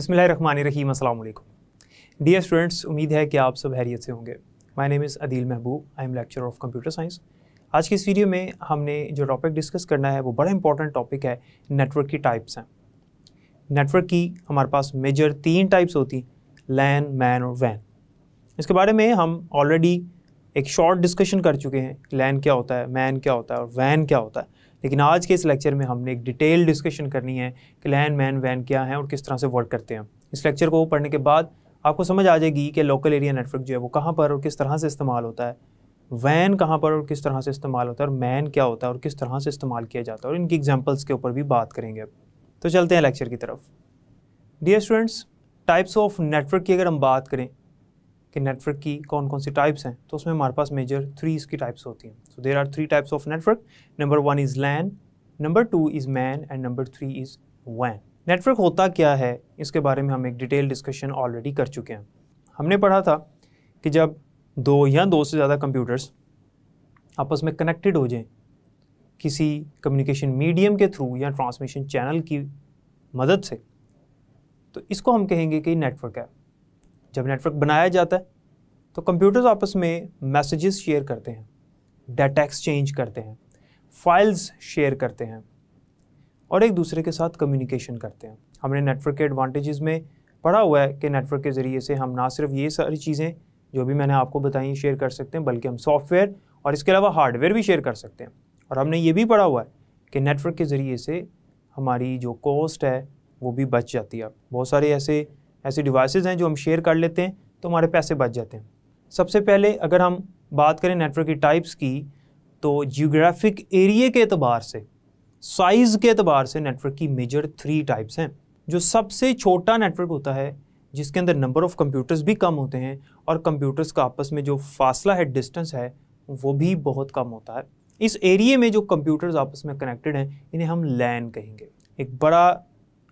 बिसमिल रहीम अल्लाम dear students उम्मीद है कि आप सब हैरियत से होंगे my name is Adeel Mehboob I am lecture of computer science आज की इस वीडियो में हमने जो टॉपिक डिस्कस करना है वो बड़ा इंपॉर्टेंट टॉपिक है नेटवर्क की टाइप्स हैं नेटवर्क की हमारे पास मेजर तीन टाइप्स होती लैन मैन और वैन इसके बारे में हम ऑलरेडी एक शॉर्ट डिस्कशन कर चुके हैं लैन क्या होता है मैन क्या होता है और वैन क्या होता है लेकिन आज के इस लेक्चर में हमने एक डिटेल डिस्कशन करनी है कि लैन मैन वैन क्या है और किस तरह से वर्क करते हैं इस लेक्चर को पढ़ने के बाद आपको समझ आ जाएगी कि लोकल एरिया नेटवर्क जो है वो कहाँ पर और किस तरह से इस्तेमाल होता है वैन कहाँ पर और किस तरह से इस्तेमाल होता है और मैन क्या होता है और किस तरह से इस्तेमाल किया जाता है और इनकी एग्जाम्पल्स के ऊपर भी बात करेंगे तो चलते हैं लेक्चर की तरफ dear students types of network की अगर हम बात करें कि नेटवर्क की कौन कौन सी टाइप्स हैं तो उसमें हमारे पास मेजर थ्री इसकी टाइप्स होती हैं so there are three types of network number one is LAN number two is MAN and number three is वैन नेटवर्क होता क्या है इसके बारे में हम एक डिटेल डिस्कशन ऑलरेडी कर चुके हैं हमने पढ़ा था कि जब दो या दो से ज़्यादा कंप्यूटर्स आपस में कनेक्टेड हो जाएं किसी कम्युनिकेशन मीडियम के थ्रू या ट्रांसमिशन चैनल की मदद से तो इसको हम कहेंगे कि नेटवर्क है जब नेटवर्क बनाया जाता है तो कंप्यूटर्स आपस में मैसेजेस शेयर करते हैं डाटा एक्सचेंज करते हैं फाइल्स शेयर करते हैं और एक दूसरे के साथ कम्युनिकेशन करते हैं हमने नेटवर्क के एडवांटेजेस में पढ़ा हुआ है कि नेटवर्क के ज़रिए से हम ना सिर्फ ये सारी चीज़ें जो भी मैंने आपको बताई शेयर कर सकते हैं बल्कि हम सॉफ्टवेयर और इसके अलावा हार्डवेयर भी शेयर कर सकते हैं और हमने ये भी पढ़ा हुआ है कि नेटवर्क के ज़रिए से हमारी जो कॉस्ट है वो भी बच जाती है बहुत सारे ऐसे ऐसी डिवाइसेज हैं जो हम शेयर कर लेते हैं तो हमारे पैसे बच जाते हैं सबसे पहले अगर हम बात करें नेटवर्क की टाइप्स की तो जियोग्राफिक एरिए के अतबार से साइज़ के अतबार से नेटवर्क की मेजर थ्री टाइप्स हैं जो सबसे छोटा नेटवर्क होता है जिसके अंदर नंबर ऑफ़ कंप्यूटर्स भी कम होते हैं और कंप्यूटर्स का आपस में जो फासला है डिस्टेंस है वो भी बहुत कम होता है इस एरिए में जो कंप्यूटर्स आपस में कनेक्टेड हैं इन्हें हम लैन कहेंगे एक बड़ा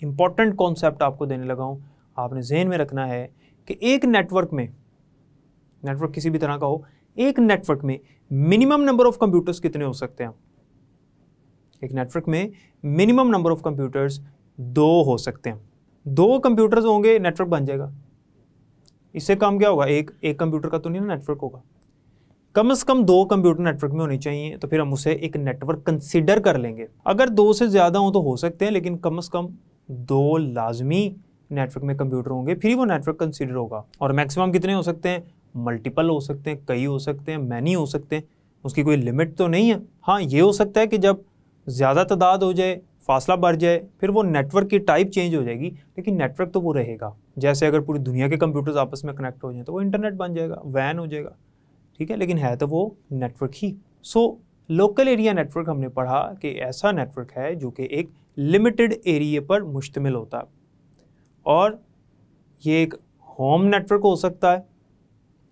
इंपॉर्टेंट कॉन्सेप्ट आपको देने लगा हूँ आपने जहन में रखना है कि एक नेटवर्क में नेटवर्क किसी भी तरह का हो एक नेटवर्क में मिनिमम नंबर ऑफ कंप्यूटर्स कितने हो सकते हैं एक नेटवर्क में मिनिमम नंबर ऑफ कंप्यूटर्स दो हो सकते हैं दो कंप्यूटर्स होंगे नेटवर्क बन जाएगा इससे काम क्या होगा एक एक कंप्यूटर का तो नहीं ना नेटवर्क होगा कम से कम दो कंप्यूटर नेटवर्क में होने चाहिए तो फिर हम उसे एक नेटवर्क कंसिडर कर लेंगे अगर दो से ज़्यादा हो तो हो सकते हैं लेकिन कम से कम दो लाजमी नेटवर्क में कंप्यूटर होंगे फिर वो नेटवर्क कंसिडर होगा और मैक्सिमम कितने हो सकते हैं मल्टीपल हो सकते हैं कई हो सकते हैं मैनी हो सकते हैं उसकी कोई लिमिट तो नहीं है हाँ ये हो सकता है कि जब ज़्यादा तादाद हो जाए फासला बढ़ जाए फिर वो नेटवर्क की टाइप चेंज हो जाएगी लेकिन नेटवर्क तो वो रहेगा जैसे अगर पूरी दुनिया के कंप्यूटर्स आपस में कनेक्ट हो जाए तो वो इंटरनेट बन जाएगा वैन हो जाएगा ठीक है लेकिन है तो वो नेटवर्क ही सो लोकल एरिया नेटवर्क हमने पढ़ा कि ऐसा नेटवर्क है जो कि एक लिमिटेड एरिए पर मुश्तमिल होता है और ये एक होम नेटवर्क हो सकता है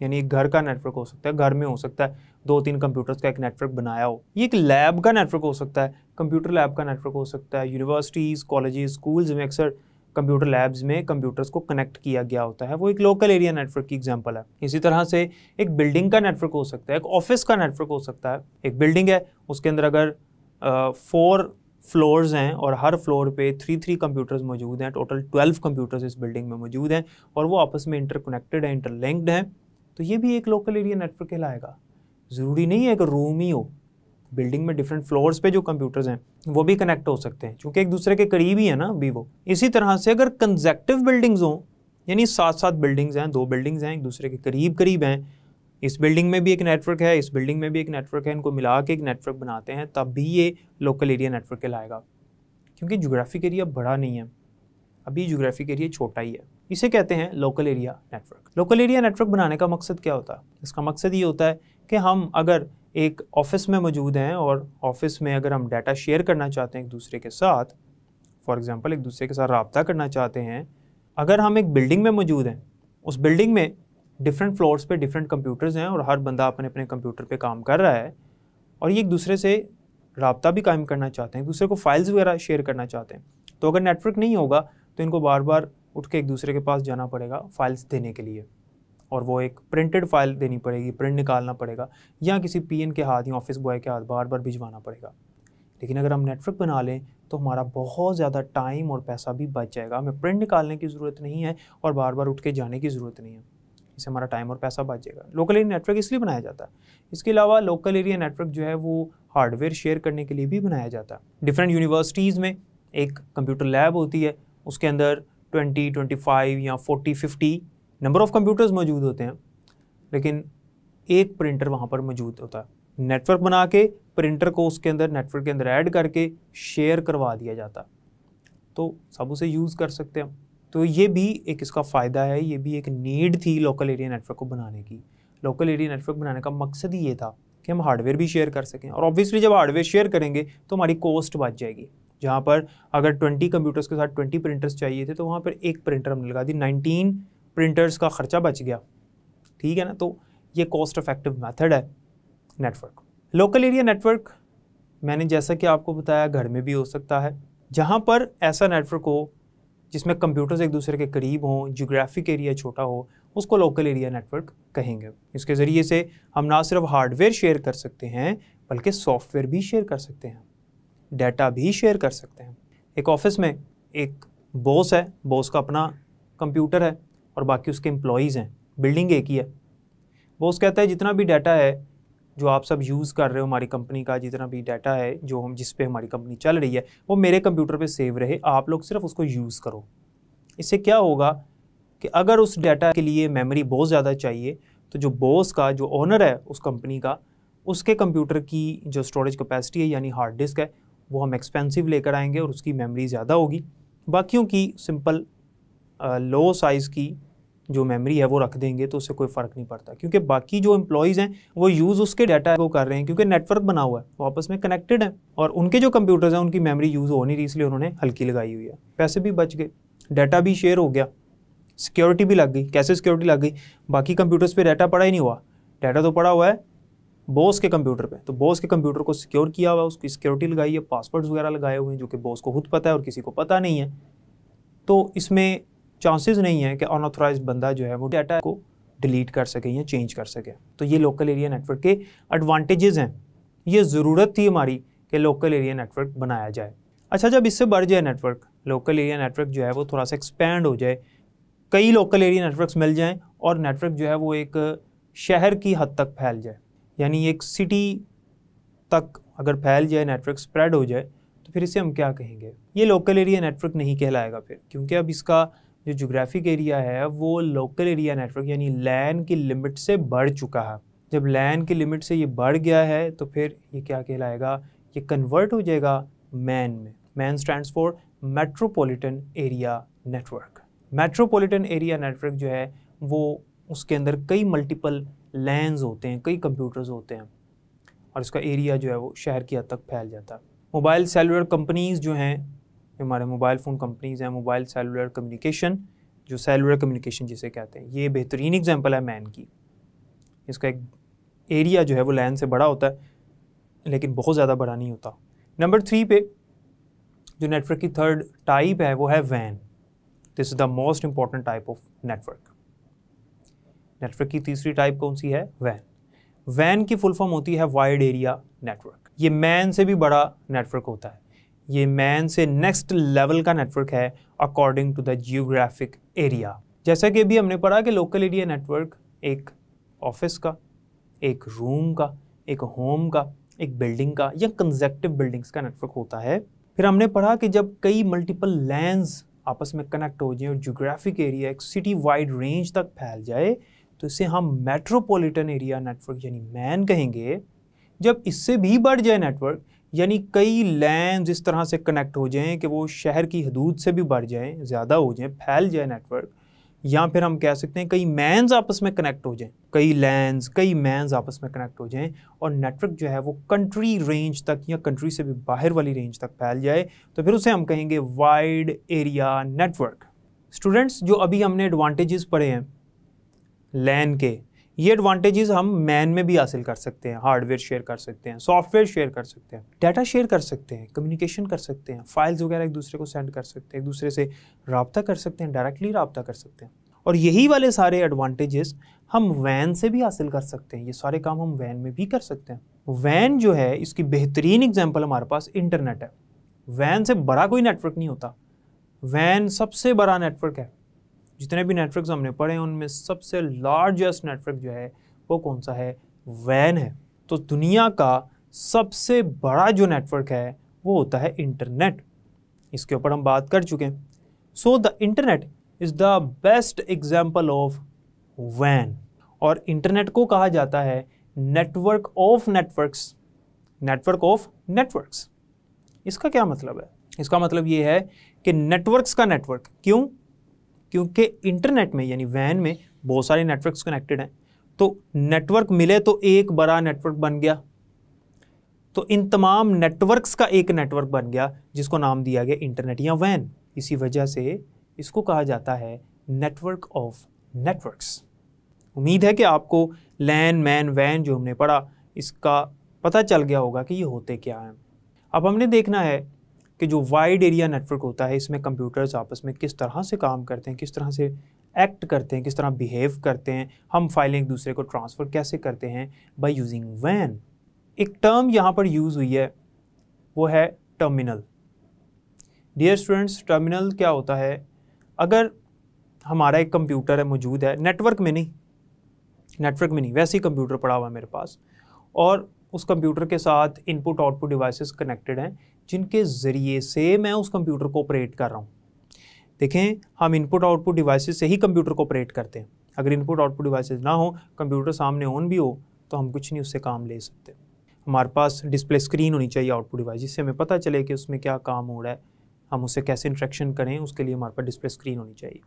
यानी एक घर का नेटवर्क हो सकता है घर में हो सकता है दो तीन कंप्यूटर्स का एक नेटवर्क बनाया हो ये एक लैब का नेटवर्क हो सकता है कंप्यूटर लैब का नेटवर्क हो सकता है यूनिवर्सिटीज़ कॉलेजेस स्कूल्स में अक्सर कंप्यूटर लैब्स में कंप्यूटर्स को कनेक्ट किया गया होता है वो एक लोकल एरिया नेटवर्क की एग्जाम्पल है इसी तरह से एक बिल्डिंग का नेटवर्क हो सकता है एक ऑफिस का नेटवर्क हो सकता है एक बिल्डिंग है उसके अंदर अगर फोर फ्लोर्स हैं और हर फ्लोर पे थ्री थ्री कंप्यूटर्स मौजूद हैं टोटल ट्वेल्व कंप्यूटर्स इस बिल्डिंग में मौजूद हैं और वो आपस में इंटरकनेक्टेड है इंटरलिंक्ड हैं तो ये भी एक लोकल एरिया नेटवर्क कहलाएगा ज़रूरी नहीं है कि रूम ही हो बिल्डिंग में डिफरेंट फ्लोर्स पे जो कंप्यूटर्स हैं वो भी कनेक्ट हो सकते हैं क्योंकि एक दूसरे के करीब ही है ना अभी वो इसी तरह से अगर कंजेक्टिव बिल्डिंग्स हों यानी सात सात बिल्डिंग्स हैं दो बिल्डिंग्स हैं एक दूसरे के करीब करीब हैं इस बिल्डिंग में भी एक नेटवर्क है इस बिल्डिंग में भी एक नेटवर्क है इनको मिला के एक नेटवर्क बनाते हैं तब भी ये लोकल एरिया नेटवर्क कहलाएगा क्योंकि जोग्राफिक एरिया बड़ा नहीं है अभी जोग्राफिक एरिया छोटा ही है इसे कहते हैं local area network local area network बनाने का मकसद क्या होता है इसका मकसद ये होता है कि हम अगर एक ऑफिस में मौजूद हैं और ऑफिस में अगर हम डाटा शेयर करना चाहते हैं एक दूसरे के साथ फॉर एग्ज़ाम्पल एक दूसरे के साथ रबता करना चाहते हैं अगर हम एक बिल्डिंग में मौजूद हैं उस बिल्डिंग में डिफरेंट फ्लोर्स पे डिफरेंट कंप्यूटर्स हैं और हर बंदा अपने अपने कंप्यूटर पे काम कर रहा है और ये एक दूसरे से रबता भी कायम करना चाहते हैं एक दूसरे को फाइल्स वगैरह शेयर करना चाहते हैं तो अगर नेटवर्क नहीं होगा तो इनको बार बार उठ के एक दूसरे के पास जाना पड़ेगा फाइल्स देने के लिए और वो एक प्रिंटेड फाइल देनी पड़ेगी प्रिंट निकालना पड़ेगा या किसी पी के हाथ या ऑफिस बॉय के हाथ बार बार भिजवाना पड़ेगा लेकिन अगर हम नेटवर्क बना लें तो हमारा बहुत ज़्यादा टाइम और पैसा भी बच जाएगा हमें प्रिंट निकालने की ज़रूरत नहीं है और बार बार उठ के जाने की ज़रूरत नहीं है इससे हमारा टाइम और पैसा बच जाएगा लोकल एरिया नेटवर्क इसलिए बनाया जाता है इसके अलावा लोकल एरिया नेटवर्क जो है वो हार्डवेयर शेयर करने के लिए भी बनाया जाता है डिफरेंट यूनिवर्सिटीज़ में एक कंप्यूटर लैब होती है उसके अंदर ट्वेंटी ट्वेंटी फाइव या forty fifty number of computers मौजूद होते हैं लेकिन एक प्रिंटर वहाँ पर मौजूद होता है नेटवर्क बना के प्रिंटर को उसके अंदर नेटवर्क के अंदर ऐड करके शेयर करवा दिया जाता तो सब उसे यूज़ कर सकते हैं तो ये भी एक इसका फ़ायदा है ये भी एक नीड थी लोकल एरिया नेटवर्क को बनाने की लोकल एरिया नेटवर्क बनाने का मकसद ही ये था कि हम हार्डवेयर भी शेयर कर सकें और ऑब्वियसली जब हार्डवेयर शेयर करेंगे तो हमारी कॉस्ट बच जाएगी जहाँ पर अगर ट्वेंटी कंप्यूटर्स के साथ ट्वेंटी प्रिंटर्स चाहिए थे तो वहाँ पर एक प्रिंटर हमने लगा दी नाइनटीन प्रिंटर्स का खर्चा बच गया ठीक है ना तो ये कॉस्ट इफेक्टिव मेथड है नेटवर्क लोकल एरिया नेटवर्क मैंने जैसा कि आपको बताया घर में भी हो सकता है जहाँ पर ऐसा नेटवर्क हो जिसमें कंप्यूटर्स एक दूसरे के करीब हों जोग्राफिक एरिया छोटा हो उसको लोकल एरिया नेटवर्क कहेंगे इसके ज़रिए से हम ना सिर्फ हार्डवेयर शेयर कर सकते हैं बल्कि सॉफ्टवेयर भी शेयर कर सकते हैं डाटा भी शेयर कर सकते हैं एक ऑफिस में एक बॉस है बॉस का अपना कंप्यूटर है और बाकी उसके एम्प्लॉयज़ हैं बिल्डिंग एक ही है बॉस कहता है जितना भी डाटा है जो आप सब यूज़ कर रहे हो हमारी कंपनी का जितना भी डाटा है जो हम जिस पे हमारी कंपनी चल रही है वो मेरे कंप्यूटर पे सेव रहे आप लोग सिर्फ उसको यूज़ करो इससे क्या होगा कि अगर उस डाटा के लिए मेमोरी बहुत ज़्यादा चाहिए तो जो बॉस का जो ओनर है उस कंपनी का उसके कंप्यूटर की जो स्टोरेज कैपेसिटी है यानी हार्ड डिस्क है वो हम एक्सपेंसिव लेकर आएंगे और उसकी मेमोरी ज़्यादा होगी बाकियों की सिंपल लो साइज़ की जो मेमोरी है वो रख देंगे तो उससे कोई फ़र्क नहीं पड़ता क्योंकि बाकी जो एम्प्लॉयज़ हैं वो यूज़ उसके डाटा को कर रहे हैं क्योंकि नेटवर्क बना हुआ है वो आपस में कनेक्टेड है और उनके जो कंप्यूटर्स हैं उनकी मेमोरी यूज़ हो नहीं रही इसलिए उन्होंने हल्की लगाई हुई है पैसे भी बच गए डाटा भी शेयर हो गया सिक्योरिटी भी लग गई कैसे सिक्योरिटी लग गई बाकी कंप्यूटर्स पर डाटा पड़ा ही नहीं हुआ डाटा तो पड़ा हुआ है बॉस के कंप्यूटर पे तो बॉस के कंप्यूटर को सिक्योर किया हुआ है उसकी सिक्योरिटी लगाई है पासवर्ड्स वगैरह लगाए हुए हैं जो कि बॉस को खुद पता है और किसी को पता नहीं है तो इसमें चांसेस नहीं है कि अनऑथोराइज बंदा जो है वो डाटा को डिलीट कर सके या चेंज कर सके तो ये लोकल एरिया नेटवर्क के एडवांटेजेस हैं ये ज़रूरत थी हमारी कि लोकल एरिया नेटवर्क बनाया जाए अच्छा जब इससे बढ़ जाए नेटवर्क लोकल एरिया नेटवर्क जो है वो थोड़ा सा एक्सपेंड हो जाए कई लोकल एरिया नेटवर्क मिल जाएँ और नेटवर्क जो है वो एक शहर की हद तक फैल जाए यानी एक सिटी तक अगर फैल जाए नेटवर्क स्प्रेड हो जाए तो फिर इसे हम क्या कहेंगे ये लोकल एरिया नेटवर्क नहीं कहलाएगा फिर क्योंकि अब इसका जो जोग्राफिक एरिया है वो लोकल एरिया नेटवर्क यानी लैन की लिमिट से बढ़ चुका है जब लैन की लिमिट से ये बढ़ गया है तो फिर ये क्या कहलाएगा ये कन्वर्ट हो जाएगा मैन में MAN stand for metropolitan area network metropolitan area network जो है वो उसके अंदर कई मल्टीपल लैंस होते हैं कई कंप्यूटर्स होते हैं और इसका एरिया जो है वो शहर की हद तक फैल जाता है मोबाइल सेलुलर कंपनीज़ जो हैं जो हमारे मोबाइल फ़ोन कंपनीज़ हैं मोबाइल सेलुलर कम्युनिकेशन जो सेलुलर कम्युनिकेशन जिसे कहते हैं ये बेहतरीन एग्जाम्पल है मैन की इसका एक एरिया जो है वो लैंड से बड़ा होता है लेकिन बहुत ज़्यादा बड़ा नहीं होता नंबर थ्री पे जो नेटवर्क की थर्ड टाइप है वो है when this is the most important type of network network की तीसरी टाइप कौन सी है वैन वैन की फुल फॉर्म होती है वाइड एरिया नेटवर्क ये मैन से भी बड़ा नेटवर्क होता है ये मैन से नेक्स्ट लेवल का नेटवर्क है according to the geographic area जैसा कि अभी हमने पढ़ा कि लोकल एरिया नेटवर्क एक ऑफिस का एक रूम का एक होम का एक बिल्डिंग का या कंजेक्टिव बिल्डिंग्स का नेटवर्क होता है फिर हमने पढ़ा कि जब कई मल्टीपल लैंड आपस में कनेक्ट हो जाए और जोग्राफिक एरिया एक सिटी वाइड रेंज तक फैल जाए तो इसे हम मेट्रोपॉलिटन एरिया नेटवर्क यानी मैन कहेंगे जब इससे भी बढ़ जाए नेटवर्क यानी कई लैंड इस तरह से कनेक्ट हो जाएं कि वो शहर की हदूद से भी बढ़ जाएं ज़्यादा हो जाएं फैल जाए नेटवर्क या फिर हम कह सकते हैं कई मैंस आपस में कनेक्ट हो जाएं कई लैंड्स कई मैंस आपस में कनेक्ट हो जाएं और नेटवर्क जो है वो कंट्री रेंज तक या कंट्री से भी बाहर वाली रेंज तक फैल जाए तो फिर उसे हम कहेंगे वाइड एरिया नेटवर्क स्टूडेंट्स जो अभी हमने एडवांटेज़ पढ़े हैं लैन के ये एडवांटेजेस हम मैन में भी हासिल कर सकते हैं हार्डवेयर शेयर कर सकते हैं सॉफ्टवेयर शेयर कर सकते हैं डाटा शेयर कर सकते हैं कम्युनिकेशन कर सकते हैं फाइल्स वगैरह एक दूसरे को सेंड कर सकते हैं एक दूसरे से रबता कर सकते हैं डायरेक्टली रबता कर सकते हैं और यही वाले सारे एडवांटेजेस हम वैन से भी हासिल कर सकते हैं ये सारे काम हम वैन में भी कर सकते हैं वैन जो है इसकी बेहतरीन एग्जाम्पल हमारे पास इंटरनेट है वैन से बड़ा कोई नेटवर्क नहीं होता वैन सबसे बड़ा नेटवर्क है जितने भी नेटवर्क हमने पढ़े हैं उनमें सबसे लार्जेस्ट नेटवर्क जो है वो कौन सा है वैन है तो दुनिया का सबसे बड़ा जो नेटवर्क है वो होता है इंटरनेट इसके ऊपर हम बात कर चुके हैं so the internet is the best example of वैन और इंटरनेट को कहा जाता है network of networks network of networks इसका क्या मतलब है इसका मतलब ये है कि नेटवर्क्स का नेटवर्क क्यों क्योंकि इंटरनेट में यानी वैन में बहुत सारे नेटवर्क्स कनेक्टेड हैं तो नेटवर्क मिले तो एक बड़ा नेटवर्क बन गया तो इन तमाम नेटवर्क्स का एक नेटवर्क बन गया जिसको नाम दिया गया इंटरनेट या वैन इसी वजह से इसको कहा जाता है नेटवर्क ऑफ नेटवर्क्स उम्मीद है कि आपको लैन मैन वैन जो हमने पढ़ा इसका पता चल गया होगा कि ये होते क्या हैं अब हमने देखना है कि जो वाइड एरिया नेटवर्क होता है इसमें कंप्यूटर्स आपस में किस तरह से काम करते हैं किस तरह से एक्ट करते हैं किस तरह बिहेव करते हैं हम फाइलें एक दूसरे को ट्रांसफ़र कैसे करते हैं बाय यूजिंग वैन एक टर्म यहाँ पर यूज़ हुई है वो है टर्मिनल डियर स्टूडेंट्स टर्मिनल क्या होता है अगर हमारा एक कंप्यूटर है मौजूद है नेटवर्क में नहीं नेटवर्क में नहीं वैसे ही कंप्यूटर पड़ा हुआ है मेरे पास और उस कंप्यूटर के साथ इनपुट आउटपुट डिवाइसेस कनेक्टेड हैं जिनके ज़रिए से मैं उस कंप्यूटर को ऑपरेट कर रहा हूँ देखें हम इनपुट आउटपुट डिवाइसेस से ही कंप्यूटर को ऑपरेट करते हैं अगर इनपुट आउटपुट डिवाइसेस ना हो कंप्यूटर सामने ऑन भी हो तो हम कुछ नहीं उससे काम ले सकते हमारे पास डिस्प्ले स्क्रीन होनी चाहिए आउटपुट डिवाइस जिससे हमें पता चले कि उसमें क्या काम हो रहा है हम उससे कैसे इंट्रैक्शन करें उसके लिए हमारे पास डिस्प्ले स्क्रीन होनी चाहिए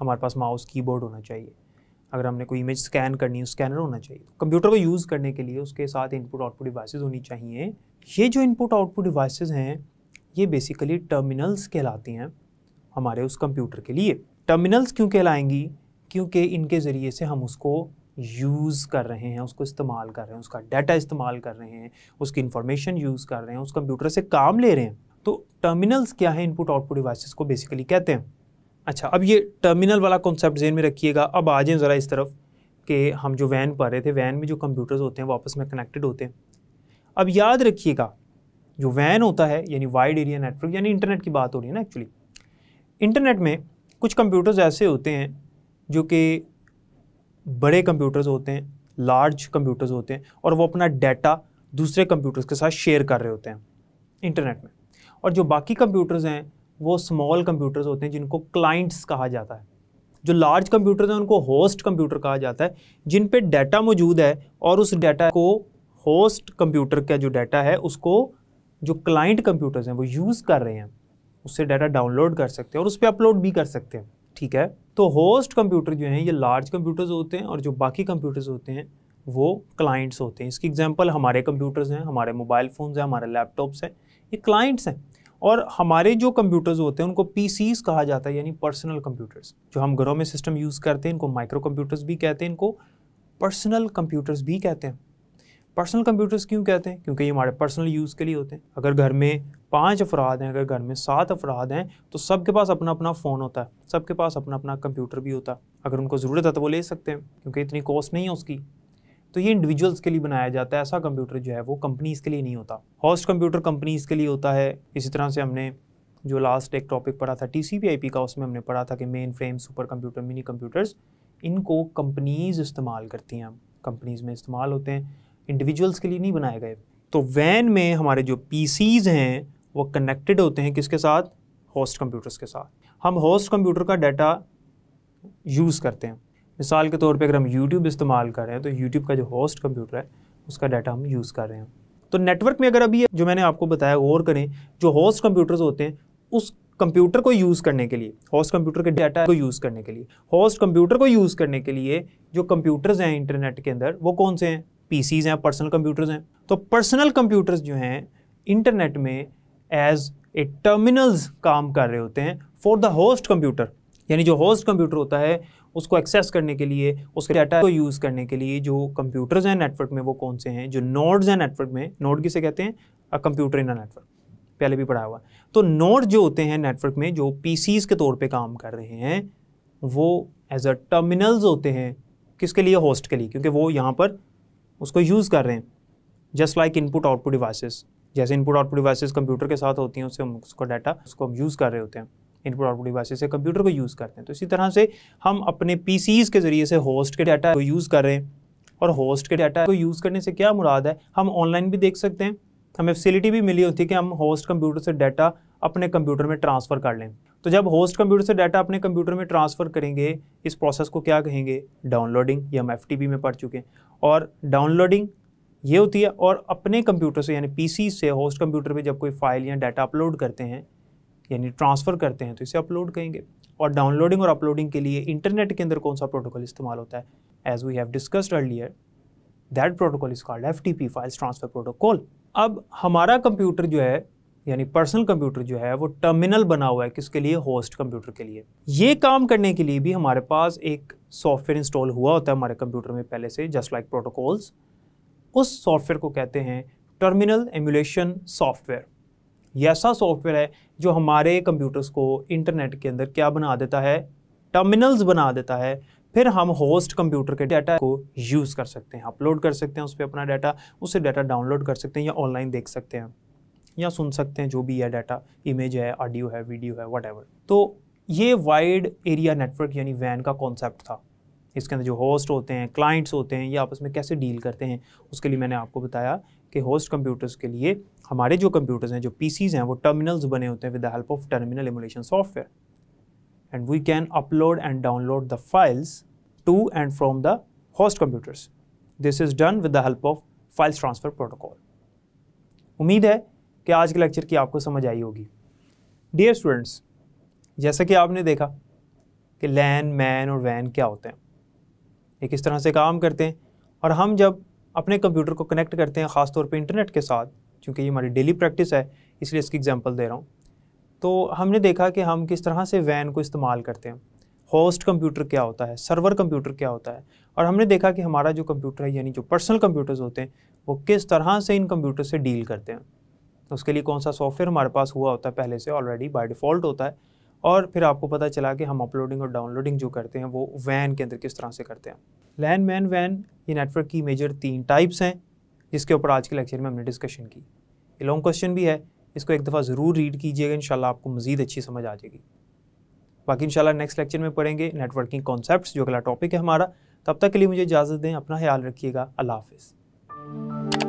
हमारे पास माउस कीबोर्ड होना चाहिए अगर हमने कोई इमेज स्कैन करनी है स्कैनर होना चाहिए कंप्यूटर को यूज़ करने के लिए उसके साथ इनपुट आउटपुट डिवाइसेस होनी चाहिए ये जो इनपुट आउटपुट डिवाइसेस हैं ये बेसिकली टर्मिनल्स कहलाती हैं हमारे उस कंप्यूटर के लिए टर्मिनल्स क्यों कहलाएंगी क्योंकि इनके ज़रिए से हम उसको यूज़ कर रहे हैं उसको इस्तेमाल कर रहे हैं उसका डाटा इस्तेमाल कर रहे हैं उसकी इन्फॉर्मेशन यूज़ कर रहे हैं उस कंप्यूटर से काम ले रहे हैं तो टर्मिनल्स क्या है इनपुट आउटपुट डिवाइसेस को बेसिकली कहते हैं अच्छा अब ये टर्मिनल वाला कॉन्सेप्ट जेन में रखिएगा अब आ जाएँ ज़रा इस तरफ कि हम जो वैन पढ़ रहे थे वैन में जो कंप्यूटर्स होते हैं वो आपस में कनेक्टेड होते हैं अब याद रखिएगा जो वैन होता है यानी वाइड एरिया नेटवर्क यानी इंटरनेट की बात हो रही है ना एक्चुअली इंटरनेट में कुछ कंप्यूटर्स ऐसे होते हैं जो कि बड़े कंप्यूटर्स होते हैं लार्ज कंप्यूटर्स होते हैं और वो अपना डाटा दूसरे कंप्यूटर्स के साथ शेयर कर रहे होते हैं इंटरनेट में और जो बाकी कंप्यूटर्स हैं वो स्मॉल कंप्यूटर्स होते हैं जिनको क्लाइंट्स कहा जाता है जो लार्ज कंप्यूटर्स हैं उनको होस्ट कंप्यूटर कहा जाता है जिन पे डाटा मौजूद है और उस डाटा को होस्ट कंप्यूटर का जो डाटा है उसको जो क्लाइंट कंप्यूटर्स हैं वो यूज़ कर रहे हैं उससे डाटा डाउनलोड कर सकते हैं और उस पर अपलोड भी कर सकते हैं ठीक है तो होस्ट कंप्यूटर जो हैं ये लार्ज कंप्यूटर्स होते हैं और जो बाकी कंप्यूटर्स होते हैं वो क्लाइंट्स होते हैं इसकी एग्जाम्पल हमारे कंप्यूटर्स हैं हमारे मोबाइल फ़ोन्स हैं हमारे लैपटॉप्स हैं ये क्लाइंट्स हैं और हमारे जो कंप्यूटर्स होते हैं उनको पी कहा जाता है यानी पर्सनल कंप्यूटर्स जो हम घरों में सिस्टम यूज़ करते हैं इनको माइक्रो कंप्यूटर्स भी कहते हैं इनको पर्सनल कंप्यूटर्स भी कहते हैं पर्सनल कंप्यूटर्स क्यों कहते हैं क्योंकि ये हमारे पर्सनल यूज़ के लिए होते हैं अगर घर में पाँच अफराद हैं अगर घर में सात अफराद हैं तो सबके पास अपना अपना फ़ोन होता है सबके पास अपना अपना कंप्यूटर भी होता है अगर उनको ज़रूरत है तो वो ले सकते हैं क्योंकि इतनी कॉस्ट नहीं है उसकी तो ये इंडिविजुअल्स के लिए बनाया जाता है ऐसा कंप्यूटर जो है वो कंपनीज़ के लिए नहीं होता हॉस्ट कंप्यूटर कंपनीज़ के लिए होता है इसी तरह से हमने जो लास्ट एक टॉपिक पढ़ा था टी सी का उसमें हमने पढ़ा था कि mainframe supercomputer mini computers इनको कंपनीज़ इस्तेमाल करती हैं कंपनीज़ में इस्तेमाल होते हैं इंडिविजुअल्स के लिए नहीं बनाए गए तो वैन में हमारे जो पी हैं वो कनेक्टेड होते हैं किसके साथ होस्ट कंप्यूटर्स के साथ हम होस्ट कंप्यूटर का डाटा यूज़ करते हैं मिसाल के तौर पे अगर हम यूट्यूब इस्तेमाल कर रहे हैं तो यूट्यूब का जो होस्ट कंप्यूटर है उसका डाटा हम यूज़ कर रहे हैं तो नेटवर्क में अगर अभी जो मैंने आपको बताया गौर करें जो होस्ट कंप्यूटर्स होते हैं उस कंप्यूटर को यूज़ करने के लिए होस्ट कंप्यूटर के डाटा को यूज़ करने के लिए होस्ट कंप्यूटर को यूज़ करने के लिए जो कंप्यूटर्स हैं इंटरनेट के अंदर वो कौन से हैं पीसीज हैं पर्सनल कंप्यूटर्स हैं तो पर्सनल कंप्यूटर्स जो हैं इंटरनेट में एज ए टर्मिनल्स काम कर रहे होते हैं फॉर द होस्ट कंप्यूटर यानी जो होस्ट कंप्यूटर होता है उसको एक्सेस करने के लिए उसके डाटा को यूज़ करने के लिए जो कंप्यूटर्स हैं नेटवर्क में वो कौन से हैं जो नोड्स हैं नेटवर्क में नोड किसे कहते हैं a computer in a network पहले भी पढ़ा हुआ तो नोड जो होते हैं नेटवर्क में जो पी के तौर पर काम कर रहे हैं वो एज अ टर्मिनल्स होते हैं किसके लिए होस्ट के लिए क्योंकि वो यहाँ पर उसको यूज़ कर रहे हैं just like input output devices जैसे इनपुट आउटपुट डिवाइसेस कंप्यूटर के साथ होती हैं उससे हम उसका डाटा उसको हम यूज़ कर रहे होते हैं इनपुट आउटपुट डिवाइसेस से कंप्यूटर को यूज़ करते हैं तो इसी तरह से हम अपने पी के ज़रिए से होस्ट के डाटा को यूज़ कर रहे हैं और होस्ट के डाटा को यूज़ करने से क्या मुराद है हम ऑनलाइन भी देख सकते हैं हमें फैसिलिटी भी मिली होती है कि हम होस्ट कंप्यूटर से डाटा अपने कंप्यूटर में ट्रांसफ़र कर लें तो जब होस्ट कंप्यूटर से डाटा अपने कंप्यूटर में ट्रांसफ़र करेंगे इस प्रोसेस को क्या कहेंगे डाउनलोडिंग ये हम एफ में पढ़ चुके हैं और डाउनलोडिंग ये होती है और अपने कंप्यूटर से यानी पीसी से होस्ट कंप्यूटर पे जब कोई फाइल या डाटा अपलोड करते हैं यानी ट्रांसफ़र करते हैं तो इसे अपलोड कहेंगे और डाउनलोडिंग और अपलोडिंग के लिए इंटरनेट के अंदर कौन सा प्रोटोकॉल इस्तेमाल होता है as we have discussed earlier that protocol is called F T P files transfer protocol अब हमारा कंप्यूटर जो है यानी पर्सनल कंप्यूटर जो है वो टर्मिनल बना हुआ है किसके लिए होस्ट कंप्यूटर के लिए ये काम करने के लिए भी हमारे पास एक सॉफ्टवेयर इंस्टॉल हुआ होता है हमारे कंप्यूटर में पहले से जस्ट लाइक प्रोटोकॉल्स उस सॉफ्टवेयर को कहते हैं टर्मिनल एमुलेशन सॉफ्टवेयर ये ऐसा सॉफ्टवेयर है जो हमारे कंप्यूटर्स को इंटरनेट के अंदर क्या बना देता है टर्मिनल्स बना देता है फिर हम होस्ट कंप्यूटर के डाटा को यूज़ कर सकते हैं अपलोड कर सकते हैं उस पर अपना डाटा उसे डाटा डाउनलोड कर सकते हैं या ऑनलाइन देख सकते हैं या सुन सकते हैं जो भी है डाटा इमेज है ऑडियो है वीडियो है वट तो ये वाइड एरिया नेटवर्क यानी वैन का कॉन्सेप्ट था इसके अंदर जो होस्ट होते हैं क्लाइंट्स होते हैं ये आपस में कैसे डील करते हैं उसके लिए मैंने आपको बताया कि होस्ट कंप्यूटर्स के लिए हमारे जो कंप्यूटर्स हैं जो पीसीज हैं वो टर्मिनल्स बने होते हैं with the help of terminal emulation software and we can upload and download the files to and from the host computers this is done with the help of files transfer protocol उम्मीद है कि आज के lecture की आपको समझ आई होगी dear students जैसा कि आपने देखा कि लैन मैन और वैन क्या होते हैं ये किस तरह से काम करते हैं और हम जब अपने कंप्यूटर को कनेक्ट करते हैं ख़ासतौर पर इंटरनेट के साथ चूँकि ये हमारी डेली प्रैक्टिस है इसलिए इसकी एग्ज़ाम्पल दे रहा हूँ तो हमने देखा कि हम किस तरह से वैन को इस्तेमाल करते हैं होस्ट कंप्यूटर क्या होता है सर्वर कंप्यूटर क्या होता है और हमने देखा कि हमारा जो कंप्यूटर है यानी जो पर्सनल कंप्यूटर्स होते हैं वो किस तरह से इन कंप्यूटर से डील करते हैं तो उसके लिए कौन सा सॉफ्टवेयर हमारे पास हुआ होता है पहले से ऑलरेडी बाय डिफ़ॉल्ट होता है और फिर आपको पता चला कि हम अपलोडिंग और डाउनलोडिंग जो करते हैं वो वैन के अंदर किस तरह से करते हैं लैन मैन वैन ये नेटवर्क की मेजर तीन टाइप्स हैं जिसके ऊपर आज के लेक्चर में हमने डिस्कशन की ये लॉन्ग क्वेश्चन भी है इसको एक दफ़ा ज़रूर रीड कीजिएगा इन आपको मज़ीद अच्छी समझ आ जाएगी बाकी इन नेक्स्ट लेक्चर में पढ़ेंगे नेटवर्किंग कॉन्सेप्ट जो अगला टॉपिक है हमारा तब तक के लिए मुझे इजाज़त दें अपना ख्याल रखिएगा अल्लाह हाफिज़